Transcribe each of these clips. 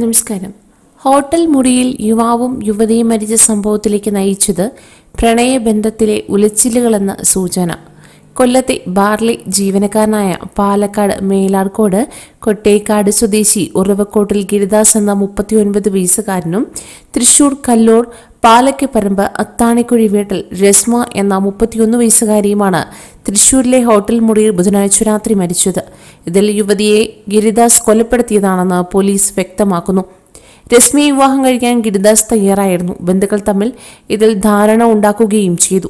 നമസ്കാരം ഹോട്ടൽ മുറിയിൽ യുവാവും യുവതിയും മരിച്ച സംഭവത്തിലേക്ക് നയിച്ചത് പ്രണയബന്ധത്തിലെ ഉലച്ചിലുകളെന്ന സൂചന കൊല്ലത്തെ ബാർലി ജീവനക്കാരനായ പാലക്കാട് മേലാർക്കോട് കൊട്ടേക്കാട് സ്വദേശി ഉറവക്കോട്ടിൽ ഗിരിദാസ് എന്ന മുപ്പത്തിയൊൻപത് വയസ്സുകാരനും തൃശൂർ കല്ലൂർ പാലക്കപ്പറമ്പ് അത്താണിക്കുഴി വീട്ടിൽ രസ്മ എന്ന മുപ്പത്തിയൊന്ന് വയസ്സുകാരിയുമാണ് തൃശൂരിലെ ഹോട്ടൽ മുറിയിൽ ബുധനാഴ്ച രാത്രി മരിച്ചത് ഇതിൽ യുവതിയെ ഗിരിദാസ് കൊലപ്പെടുത്തിയതാണെന്ന് പോലീസ് വ്യക്തമാക്കുന്നു രശ്മിയെ വിവാഹം കഴിക്കാൻ ഗിരിദാസ് തയ്യാറായിരുന്നു ബന്ധുക്കൾ തമ്മിൽ ഇതിൽ ധാരണ ഉണ്ടാക്കുകയും ചെയ്തു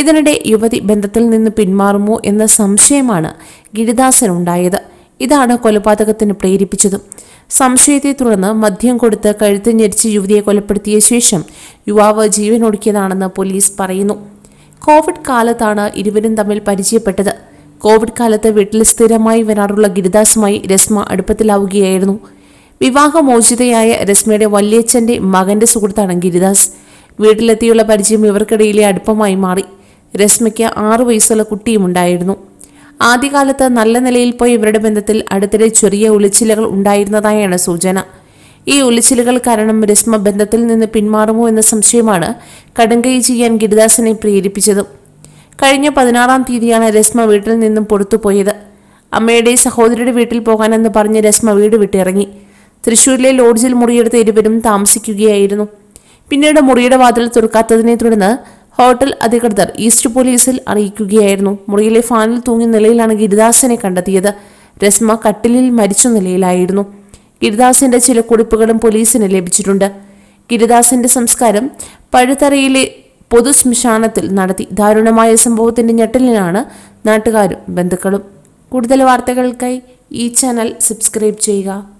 ഇതിനിടെ യുവതി ബന്ധത്തിൽ നിന്ന് പിന്മാറുമോ എന്ന സംശയമാണ് ഗിരിദാസനുണ്ടായത് ഇതാണ് കൊലപാതകത്തിന് പ്രേരിപ്പിച്ചതും സംശയത്തെ തുടർന്ന് മദ്യം കൊടുത്ത് കഴുത്ത് ഞെരിച്ച് യുവതിയെ കൊലപ്പെടുത്തിയ ശേഷം യുവാവ് ജീവനൊടുക്കിയതാണെന്ന് പോലീസ് പറയുന്നു കോവിഡ് കാലത്താണ് ഇരുവരും തമ്മിൽ പരിചയപ്പെട്ടത് കോവിഡ് കാലത്ത് വീട്ടിൽ സ്ഥിരമായി വരാറുള്ള ഗിരിദാസുമായി രസ്മ അടുപ്പത്തിലാവുകയായിരുന്നു വിവാഹമോചിതയായ രസ്മയുടെ വല്യച്ഛന്റെ മകന്റെ സുഹൃത്താണ് ഗിരിദാസ് വീട്ടിലെത്തിയുള്ള പരിചയം ഇവർക്കിടയിലെ അടുപ്പമായി മാറി രശ്മയ്ക്ക് ആറു വയസ്സുള്ള കുട്ടിയുമുണ്ടായിരുന്നു ആദ്യകാലത്ത് നല്ല നിലയിൽ പോയി ഇവരുടെ ബന്ധത്തിൽ അടുത്തിടെ ചെറിയ ഉളിച്ചിലകൾ ഉണ്ടായിരുന്നതായാണ് സൂചന ഈ ഉളിച്ചിലുകൾ കാരണം രശ്മ ബന്ധത്തിൽ നിന്ന് പിന്മാറുമോ എന്ന സംശയമാണ് കടുങ്കൈ ചെയ്യാൻ ഗിരിദാസിനെ പ്രേരിപ്പിച്ചത് കഴിഞ്ഞ പതിനാറാം തീയതിയാണ് രശ്മ വീട്ടിൽ നിന്നും പുറത്തുപോയത് അമ്മയുടെ സഹോദരിയുടെ വീട്ടിൽ പോകാനെന്ന് പറഞ്ഞ് രശ്മ വീട് വിട്ടിറങ്ങി തൃശൂരിലെ ലോഡ്ജിൽ മുറിയെടുത്ത ഇരുവരും താമസിക്കുകയായിരുന്നു പിന്നീട് മുറിയുടെ വാതിൽ തുറക്കാത്തതിനെ തുടർന്ന് ഹോട്ടൽ അധികൃതർ ഈസ്റ്റ് പോലീസിൽ അറിയിക്കുകയായിരുന്നു മുറിയിലെ ഫാനിൽ തൂങ്ങിയ നിലയിലാണ് ഗിരിദാസിനെ കണ്ടെത്തിയത് രസ്മ കട്ടിലിൽ മരിച്ച നിലയിലായിരുന്നു ഗിരിദാസിന്റെ ചില കുറിപ്പുകളും പോലീസിന് ലഭിച്ചിട്ടുണ്ട് ഗിരിദാസിന്റെ സംസ്കാരം പഴുത്തറയിലെ പൊതു ശ്മശാനത്തിൽ നടത്തി ദാരുണമായ സംഭവത്തിന്റെ ഞെട്ടലിനാണ് നാട്ടുകാരും ബന്ധുക്കളും കൂടുതൽ വാർത്തകൾക്കായി ഈ ചാനൽ സബ്സ്ക്രൈബ് ചെയ്യുക